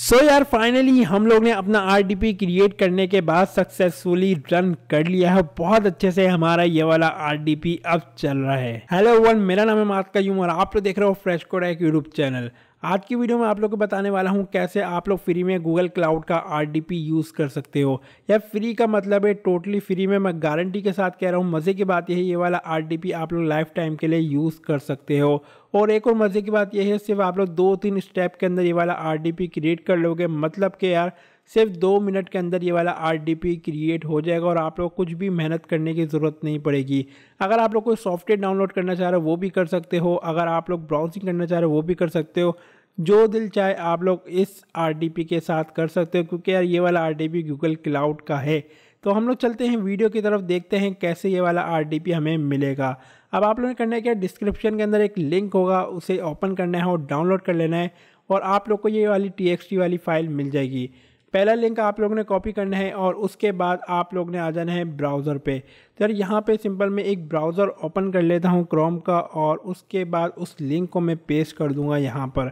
सो so यार finally हम लोग ने अपना आर क्रिएट करने के बाद सक्सेसफुली रन कर लिया है बहुत अच्छे से हमारा ये वाला आर अब चल रहा है हेलो वन मेरा नाम है मातका यूम और आप तो देख रहे हो फ्रेश कोड एक यूट्यूब चैनल आज की वीडियो में आप लोग को बताने वाला हूँ कैसे आप लोग फ्री में गूगल क्लाउड का आर यूज़ कर सकते हो या फ्री का मतलब है टोटली फ्री में मैं गारंटी के साथ कह रहा हूँ मज़े की बात यही ये वाला आर आप लोग लाइफ टाइम के लिए यूज़ कर सकते हो और एक और मज़े की बात यह है सिर्फ आप लोग दो तीन स्टेप के अंदर ये वाला आर क्रिएट कर लोगे मतलब कि यार सिर्फ दो मिनट के अंदर ये वाला आर क्रिएट हो जाएगा और आप लोग कुछ भी मेहनत करने की ज़रूरत नहीं पड़ेगी अगर आप लोग कोई सॉफ्टवेयर डाउनलोड करना चाह रहे हो वो भी कर सकते हो अगर आप लोग ब्राउजिंग करना चाह रहे हो वो भी कर सकते हो जो दिल चाहे आप लोग इस आर के साथ कर सकते हो क्योंकि यार ये वाला आर गूगल क्लाउड का है तो हम लोग चलते हैं वीडियो की तरफ देखते हैं कैसे ये वाला आर हमें मिलेगा अब आप लोगों ने करना है क्या डिस्क्रिप्शन के अंदर एक लिंक होगा उसे ओपन करना है और डाउनलोड कर लेना है और आप लोग को ये वाली टी वाली फ़ाइल मिल जाएगी पहला लिंक आप लोग ने कॉपी करना है और उसके बाद आप लोग ने आ जाना है ब्राउज़र पे तो यार यहाँ पे सिंपल मैं एक ब्राउज़र ओपन कर लेता हूँ क्रोम का और उसके बाद उस लिंक को मैं पेस्ट कर दूँगा यहाँ पर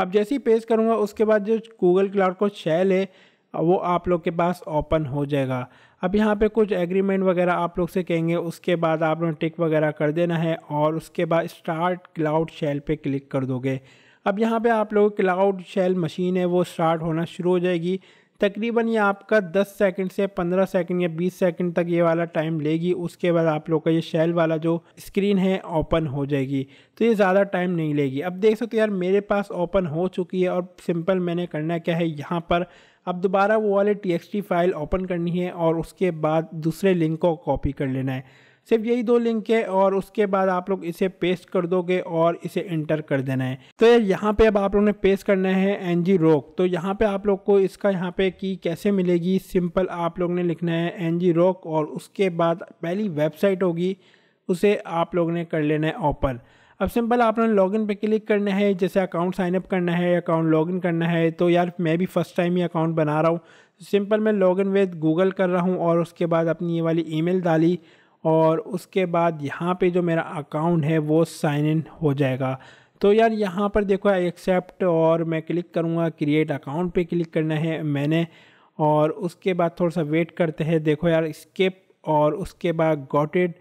अब जैसे ही पेस्ट करूँगा उसके बाद जो गूगल क्लाउड को शैल है वो आप लोग के पास ओपन हो जाएगा अब यहाँ पे कुछ एग्रीमेंट वगैरह आप लोग से कहेंगे उसके बाद आप लोग टिक वगैरह कर देना है और उसके बाद स्टार्ट क्लाउड शैल पे क्लिक कर दोगे अब यहाँ पे आप लोगों की क्लाउड शेल मशीन है वो स्टार्ट होना शुरू हो जाएगी तकरीबन ये आपका 10 सेकंड से 15 सेकंड या 20 सेकंड तक ये वाला टाइम लेगी उसके बाद आप लोग का ये शेल वाला जो स्क्रीन है ओपन हो जाएगी तो ये ज़्यादा टाइम नहीं लेगी अब देख सकते हो यार मेरे पास ओपन हो चुकी है और सिंपल मैंने करना क्या है यहाँ पर अब दोबारा वो वाले टी फाइल ओपन करनी है और उसके बाद दूसरे लिंक को कॉपी कर लेना है सिर्फ यही दो लिंक है और उसके बाद आप लोग इसे पेस्ट कर दोगे और इसे इंटर कर देना है तो यार यहाँ पे अब आप लोग ने पेस्ट करना है एन जी रोक तो यहाँ पे आप लोग को इसका यहाँ पे की कैसे मिलेगी सिंपल आप लोग ने लिखना है एन जी रोक और उसके बाद पहली वेबसाइट होगी उसे आप लोग ने कर लेना है ओपन अब सिंपल आपने लॉगिन पर क्लिक करना है जैसे अकाउंट साइन अप करना है अकाउंट लॉगिन करना है तो यार मैं भी फर्स्ट टाइम ही अकाउंट बना रहा हूँ सिंपल मैं लॉग इन विद गूगल कर रहा हूँ और उसके बाद अपनी ये वाली ईमेल डाली और उसके बाद यहाँ पे जो मेरा अकाउंट है वो साइन इन हो जाएगा तो यार यहाँ पर देखो एक्सेप्ट और मैं क्लिक करूँगा क्रिएट अकाउंट पे क्लिक करना है मैंने और उसके बाद थोड़ा सा वेट करते हैं देखो यार स्किप और उसके बाद गॉटेड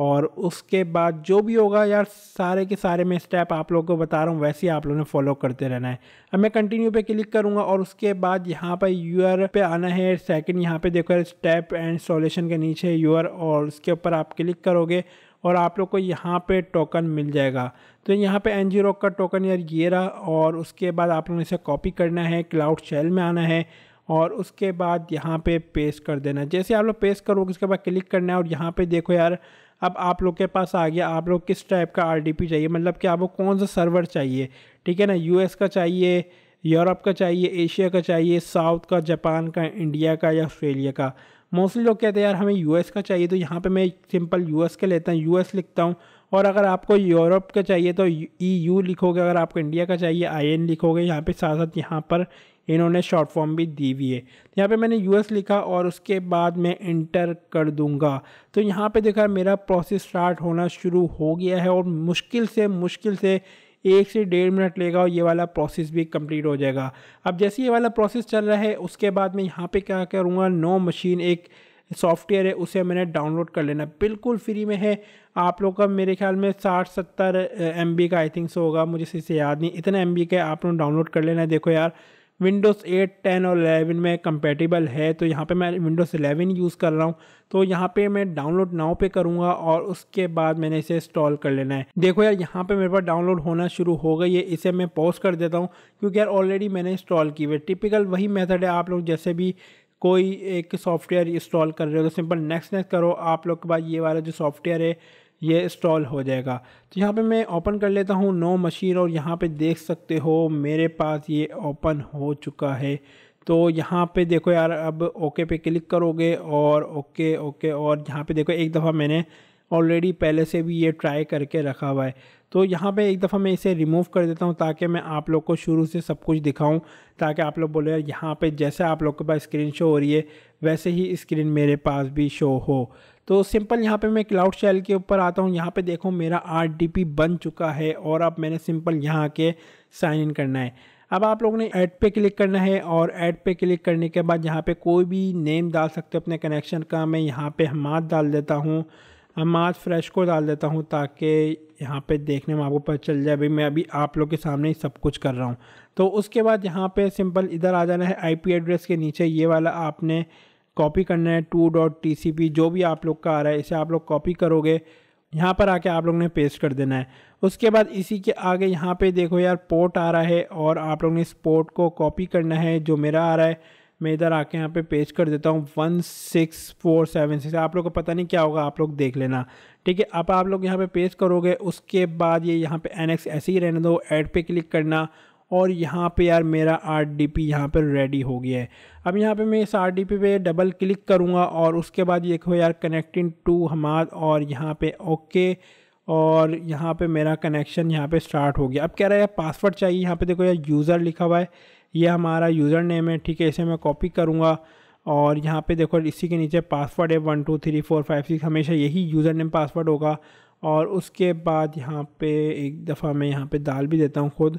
और उसके बाद जो भी होगा यार सारे के सारे मैं स्टेप आप लोगों को बता रहा हूँ वैसे ही आप लोगों ने फॉलो करते रहना है अब मैं कंटिन्यू पे क्लिक करूँगा और उसके बाद यहाँ पर यूआर पे आना है सेकंड यहाँ पे देखो यार स्टेप एंड सोल्यूशन के नीचे यूआर और उसके ऊपर आप क्लिक करोगे और आप लोग को यहाँ पर टोकन मिल जाएगा तो यहाँ पर एन का टोकन यार ये रहा और उसके बाद आप लोगों ने इसे कॉपी करना है क्लाउड शेल में आना है और उसके बाद यहाँ पे पेस्ट कर देना जैसे आप लोग पेस्ट करोगे उसके बाद क्लिक करना है और यहाँ पे देखो यार अब आप लोग के पास आ गया आप लोग किस टाइप का आर चाहिए मतलब कि आपको कौन सा सर्वर चाहिए ठीक है ना यू का चाहिए यूरोप का चाहिए एशिया का चाहिए साउथ का जापान का इंडिया का या ऑस्ट्रेलिया का मोस्टली लोग कहते हैं यार हमें यूएस का चाहिए तो यहाँ पे मैं सिंपल यूएस का लेता हूँ यूएस लिखता हूँ और अगर आपको यूरोप का चाहिए तो ई यू लिखोगे अगर आपको इंडिया का चाहिए आई एन लिखोगे यहाँ पे साथ साथ यहाँ पर इन्होंने शॉर्ट फॉर्म भी दी हुई है तो यहाँ पे मैंने यू एस लिखा और उसके बाद मैं इंटर कर दूंगा तो यहाँ पे देखा मेरा प्रोसेस स्टार्ट होना शुरू हो गया है और मुश्किल से मुश्किल से एक से डेढ़ मिनट लेगा और ये वाला प्रोसेस भी कंप्लीट हो जाएगा अब जैसे ये वाला प्रोसेस चल रहा है उसके बाद मैं यहाँ पे क्या करूँगा नो मशीन एक सॉफ्टवेयर है उसे मैंने डाउनलोड कर लेना बिल्कुल फ्री में है आप लोग का मेरे ख्याल में साठ सत्तर एम का आई थिंक सो होगा मुझे इससे याद नहीं इतना एम का आप लोग डाउनलोड कर लेना देखो यार विंडोज़ एट टेन और एलेवन में कंपेटेबल है तो यहाँ पे मैं विंडोज़ एलेवन यूज़ कर रहा हूँ तो यहाँ पे मैं डाउनलोड नाव पे करूँगा और उसके बाद मैंने इसे इंस्टॉल कर लेना है देखो यार यहाँ पे मेरे पास डाउनलोड होना शुरू हो गई है इसे मैं पॉज कर देता हूँ क्योंकि यार ऑलरेडी मैंने इंस्टॉल की हुई टिपिकल वही मेथड है आप लोग जैसे भी कोई एक सॉफ्टवेयर इंस्टॉल कर रहे हो तो सिंपल नेक्स्ट नेक्स्ट करो आप लोग के पास ये वाला जो सॉफ्टवेयर है ये इंस्टॉल हो जाएगा तो यहाँ पे मैं ओपन कर लेता हूँ नो मशीन और यहाँ पे देख सकते हो मेरे पास ये ओपन हो चुका है तो यहाँ पे देखो यार अब ओके पे क्लिक करोगे और ओके ओके और यहाँ पे देखो एक दफ़ा मैंने ऑलरेडी पहले से भी ये ट्राई करके रखा हुआ है तो यहाँ पे एक दफ़ा मैं इसे रिमूव कर देता हूँ ताकि मैं आप लोग को शुरू से सब कुछ दिखाऊँ ताकि आप लोग बोले यहाँ पे जैसे आप लोग के पास स्क्रीन शो हो रही है वैसे ही स्क्रीन मेरे पास भी शो हो तो सिंपल यहाँ पे मैं क्लाउड शेल के ऊपर आता हूँ यहाँ पे देखो मेरा आठ बन चुका है और अब मैंने सिंपल यहाँ के साइन इन करना है अब आप लोगों ने ऐड पे क्लिक करना है और ऐड पे क्लिक करने के बाद यहाँ पे कोई भी नेम डाल सकते हो अपने कनेक्शन का मैं यहाँ पे हमाद डाल देता हूँ अब मैं आज फ्रेश को डाल देता हूँ ताकि यहाँ पे देखने में आपको पता चल जाए भाई मैं अभी आप लोग के सामने ही सब कुछ कर रहा हूँ तो उसके बाद यहाँ पे सिंपल इधर आ जाना है आईपी एड्रेस के नीचे ये वाला आपने कॉपी करना है टू डॉट टी जो भी आप लोग का आ रहा है इसे आप लोग कॉपी करोगे यहाँ पर आके आप लोग ने पेस्ट कर देना है उसके बाद इसी के आगे यहाँ पर देखो यार पोर्ट आ रहा है और आप लोग ने इस पोर्ट को कॉपी करना है जो मेरा आ रहा है मैं इधर आके यहाँ पे पेज कर देता हूँ one six four seven six आप लोग को पता नहीं क्या होगा आप लोग देख लेना ठीक है अब आप लोग यहाँ पे पेज करोगे उसके बाद ये यहाँ पे एनएक्स ऐसे ही रहने दो ऐड पे क्लिक करना और यहाँ पे यार मेरा आर डी पी यहाँ पर रेडी हो गया है अब यहाँ पे मैं इस आर डी पी पे डबल क्लिक करूँगा और उसके बाद देखो यार कनेक्टिंग टू हमाद और यहाँ पे ओके और यहाँ पे मेरा कनेक्शन यहाँ पे स्टार्ट हो गया अब कह रहा है यार पासवर्ड चाहिए यहाँ पे देखो यार यूज़र लिखा हुआ है ये हमारा यूज़र नेम है ठीक है इसे मैं कॉपी करूँगा और यहाँ पे देखो इसी के नीचे पासवर्ड है one two three four five six हमेशा यही यूज़र नेम पासवर्ड होगा और उसके बाद यहाँ पे एक दफ़ा मैं यहाँ पे डाल भी देता हूँ खुद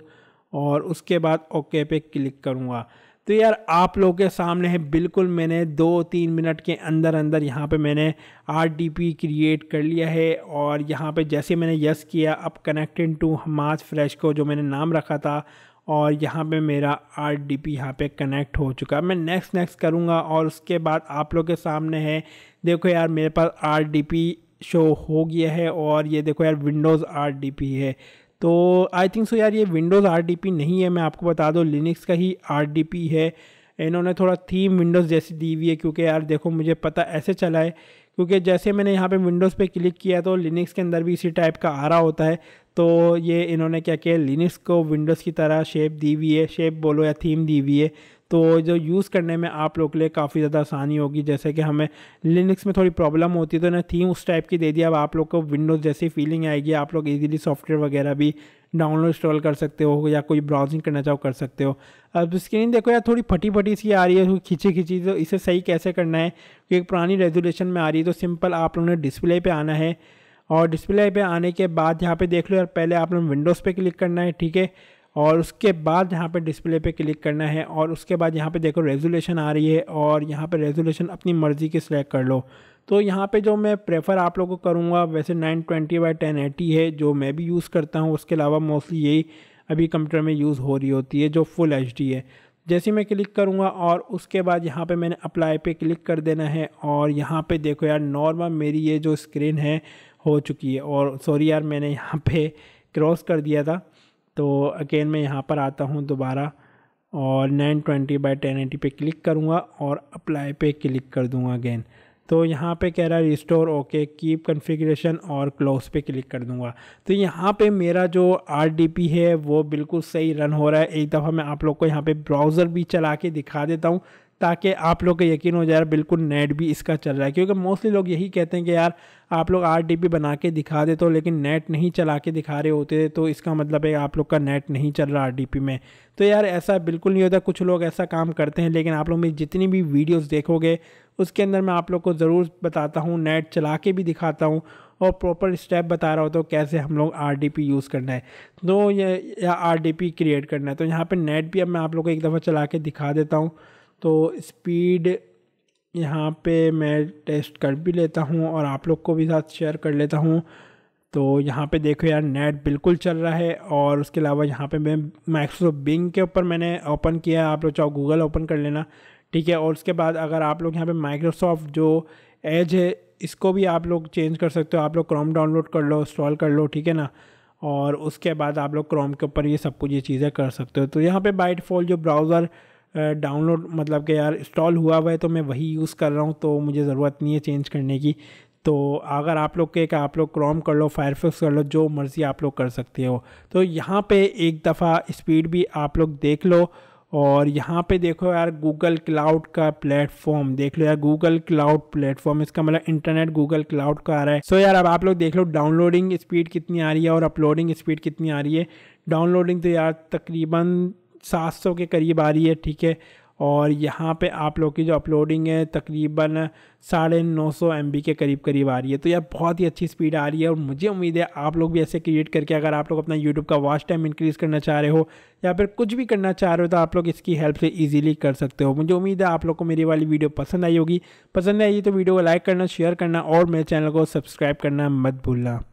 और उसके बाद ओके पे क्लिक करूँगा तो यार आप लोगों के सामने है बिल्कुल मैंने दो तीन मिनट के अंदर अंदर यहाँ पे मैंने आर डी पी क्रिएट कर लिया है और यहाँ पे जैसे मैंने यस किया अब कनेक्टेड टू हमाज फ्रेश को जो मैंने नाम रखा था और यहाँ पे मेरा आर डी पी यहाँ पर कनेक्ट हो चुका है मैं नेक्स्ट नेक्स्ट करूँगा और उसके बाद आप लोग के सामने है देखो यार मेरे पास आर डी पी शो हो गया है और ये देखो यार विंडोज़ आर डी पी है तो आई थिंक सो यार ये विंडोज़ आर डी पी नहीं है मैं आपको बता दूँ लिनक्स का ही आर डी पी है इन्होंने थोड़ा थीम विंडोज़ जैसी दी हुई है क्योंकि यार देखो मुझे पता ऐसे चला है क्योंकि जैसे मैंने यहाँ पे विंडोज़ पे क्लिक किया तो लिनक्स के अंदर भी इसी टाइप का आ रहा होता है तो ये इन्होंने क्या किया लिनक्स को विंडोज़ की तरह शेप दी हुई है शेप बोलो या थीम दी हुई है तो जो यूज़ करने में आप लोग के लिए काफ़ी ज़्यादा आसानी होगी जैसे कि हमें लिनक्स में थोड़ी प्रॉब्लम होती है तो ना थीम उस टाइप की दे दी अब आप लोग को विंडोज़ जैसी फीलिंग आएगी आप लोग ईजिली सॉफ्टवेयर वगैरह भी डाउनलोड इंस्टॉल कर सकते हो या कोई ब्राउजिंग करना चाहो कर सकते हो अब स्क्रीन देखो यार थोड़ी फटी फटी सी आ रही है खींची खींची तो इसे सही कैसे करना है क्योंकि पुरानी रेजोल्यूशन में आ रही है तो सिंपल आप लोगों ने डिस्प्ले पे आना है और डिस्प्ले पे आने के बाद यहाँ पे देख लो यार पहले आप लोग विंडोज़ पे क्लिक करना है ठीक है और उसके बाद यहाँ पे डिस्प्ले पे क्लिक करना है और उसके बाद यहाँ पे देखो रेजोलेशन आ रही है और यहाँ पे रेजोलेशन अपनी मर्ज़ी की सिलेक्ट कर लो तो यहाँ पे जो मैं प्रेफर आप लोगों को करूँगा वैसे 920 ट्वेंटी बाई टेन है जो मैं भी यूज़ करता हूँ उसके अलावा मोस्टली यही अभी कंप्यूटर में यूज़ हो रही होती है जो फुल एच है जैसे मैं क्लिक करूँगा और उसके बाद यहाँ पर मैंने अप्लाई पर क्लिक कर देना है और यहाँ पर देखो यार नॉर्मल मेरी ये जो स्क्रीन है हो चुकी है और सॉरी यार मैंने यहाँ पर क्रॉस कर दिया था तो अगेन मैं यहाँ पर आता हूँ दोबारा और 920 ट्वेंटी बाई टेन पे क्लिक करूँगा और अप्लाई पे क्लिक कर दूँगा अगेन तो यहाँ पे कह रहा है रिस्टोर ओके कीप कन्फिग्रेशन और क्लोज पे क्लिक कर दूँगा तो यहाँ पे मेरा जो आर है वो बिल्कुल सही रन हो रहा है एक दफ़ा मैं आप लोग को यहाँ पे ब्राउज़र भी चला के दिखा देता हूँ ताकि आप लोग का यकीन हो जाए यार बिल्कुल नेट भी इसका चल रहा है क्योंकि मोस्टली लोग यही कहते हैं कि यार आप लोग आर डी बना के दिखा देते हो लेकिन नेट नहीं चला के दिखा रहे होते तो इसका मतलब है आप लोग का नेट नहीं चल रहा पी में तो यार ऐसा बिल्कुल नहीं होता कुछ लोग ऐसा काम करते हैं लेकिन आप लोग मेरी जितनी भी वीडियोज़ देखोगे उसके अंदर मैं आप लोग को ज़रूर बताता हूँ नेट चला के भी दिखाता हूँ और प्रॉपर स्टेप बता रहा हो तो कैसे हम लोग आर यूज़ करना है तो ये या आर क्रिएट करना है तो यहाँ पर नेट भी अब मैं आप लोग को एक दफ़ा चला के दिखा देता हूँ तो स्पीड यहाँ पे मैं टेस्ट कर भी लेता हूँ और आप लोग को भी साथ शेयर कर लेता हूँ तो यहाँ पे देखो यार नेट बिल्कुल चल रहा है और उसके अलावा यहाँ पे मैं माइक्रोसॉफ्ट बिंग के ऊपर मैंने ओपन किया है आप लोग चाहो गूगल ओपन कर लेना ठीक है और उसके बाद अगर आप लोग यहाँ पे माइक्रोसॉफ्ट जो एज है इसको भी आप लोग चेंज कर सकते हो आप लोग क्रोम डाउनलोड कर लो इंस्टॉल कर लो ठीक है ना और उसके बाद आप लोग क्रोम के ऊपर ये सब कुछ ये चीज़ें कर सकते हो तो यहाँ पर बाइट जो ब्राउज़र डाउनलोड मतलब कि यार इंस्टॉल हुआ हुआ है तो मैं वही यूज़ कर रहा हूँ तो मुझे ज़रूरत नहीं है चेंज करने की तो अगर आप लोग के आप लोग क्रोम कर लो फायरफॉक्स कर लो जो मर्ज़ी आप लोग कर सकते हो तो यहाँ पे एक दफ़ा स्पीड भी आप लोग देख लो और यहाँ पे देखो यार गूगल क्लाउड का प्लेटफॉर्म देख लो यार गूगल क्लाउड प्लेटफॉर्म इसका मतलब इंटरनेट गूगल क्लाउड का आ रहा है सो so यार अब आप लोग देख लो डाउनलोडिंग स्पीड कितनी आ रही है और अपलोडिंग स्पीड कितनी आ रही है डाउनलोडिंग तो यार तकरीबन सात सौ के करीब आ रही है ठीक है और यहाँ पे आप लोग की जो अपलोडिंग है तकरीबन साढ़े नौ सौ एम के करीब करीब आ रही है तो यार बहुत ही अच्छी स्पीड आ रही है और मुझे उम्मीद है आप लोग भी ऐसे क्रिएट करके अगर आप लोग अपना यूट्यूब का वॉच टाइम इंक्रीज़ करना चाह रहे हो या फिर कुछ भी करना चाह रहे हो तो आप लोग इसकी हेल्प से ईजिली कर सकते हो मुझे उम्मीद है आप लोग को मेरी वाली वीडियो पसंद आई होगी पसंद आई तो वीडियो को लाइक करना शेयर करना और मेरे चैनल को सब्सक्राइब करना मत भूलना